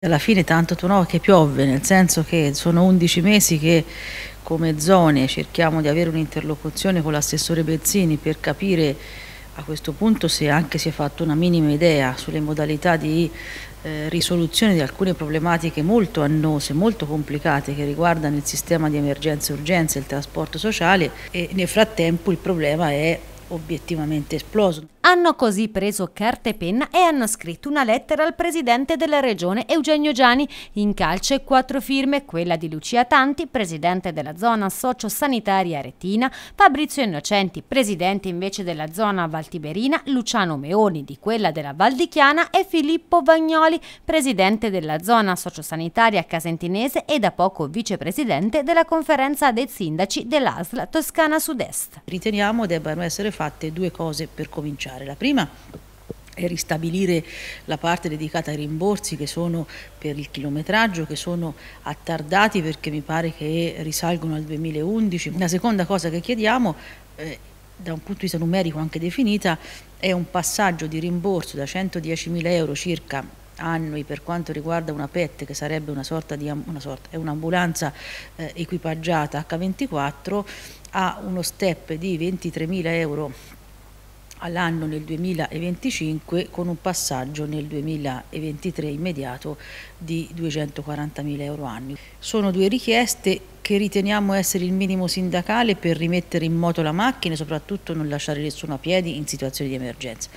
Alla fine tanto tu no che piove, nel senso che sono 11 mesi che come zone cerchiamo di avere un'interlocuzione con l'assessore Bezzini per capire a questo punto se anche si è fatto una minima idea sulle modalità di eh, risoluzione di alcune problematiche molto annose, molto complicate che riguardano il sistema di emergenza e urgenza e il trasporto sociale e nel frattempo il problema è obiettivamente esploso. Hanno così preso carta e penna e hanno scritto una lettera al presidente della regione Eugenio Giani. In calce quattro firme, quella di Lucia Tanti, presidente della zona sociosanitaria sanitaria Retina, Fabrizio Innocenti, presidente invece della zona Valtiberina, Luciano Meoni di quella della Valdichiana e Filippo Vagnoli, presidente della zona sociosanitaria casentinese e da poco vicepresidente della conferenza dei sindaci dell'ASL Toscana Sud-Est. Riteniamo debbano essere fatte due cose per cominciare fare. La prima e ristabilire la parte dedicata ai rimborsi che sono per il chilometraggio, che sono attardati perché mi pare che risalgono al 2011. La seconda cosa che chiediamo, eh, da un punto di vista numerico anche definita, è un passaggio di rimborso da 110.000 euro circa annui per quanto riguarda una PET che sarebbe una sorta di una sorta, è un'ambulanza eh, equipaggiata H24 a uno step di 23.000 euro all'anno nel 2025 con un passaggio nel 2023 immediato di 240.000 euro annui. Sono due richieste che riteniamo essere il minimo sindacale per rimettere in moto la macchina e soprattutto non lasciare nessuno a piedi in situazioni di emergenza.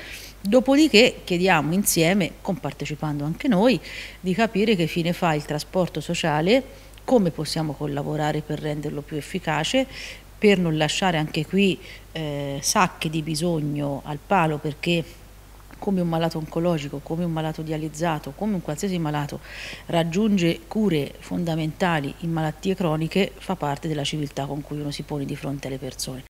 Dopodiché chiediamo insieme, compartecipando anche noi, di capire che fine fa il trasporto sociale come possiamo collaborare per renderlo più efficace per non lasciare anche qui eh, sacche di bisogno al palo perché come un malato oncologico, come un malato dializzato, come un qualsiasi malato raggiunge cure fondamentali in malattie croniche, fa parte della civiltà con cui uno si pone di fronte alle persone.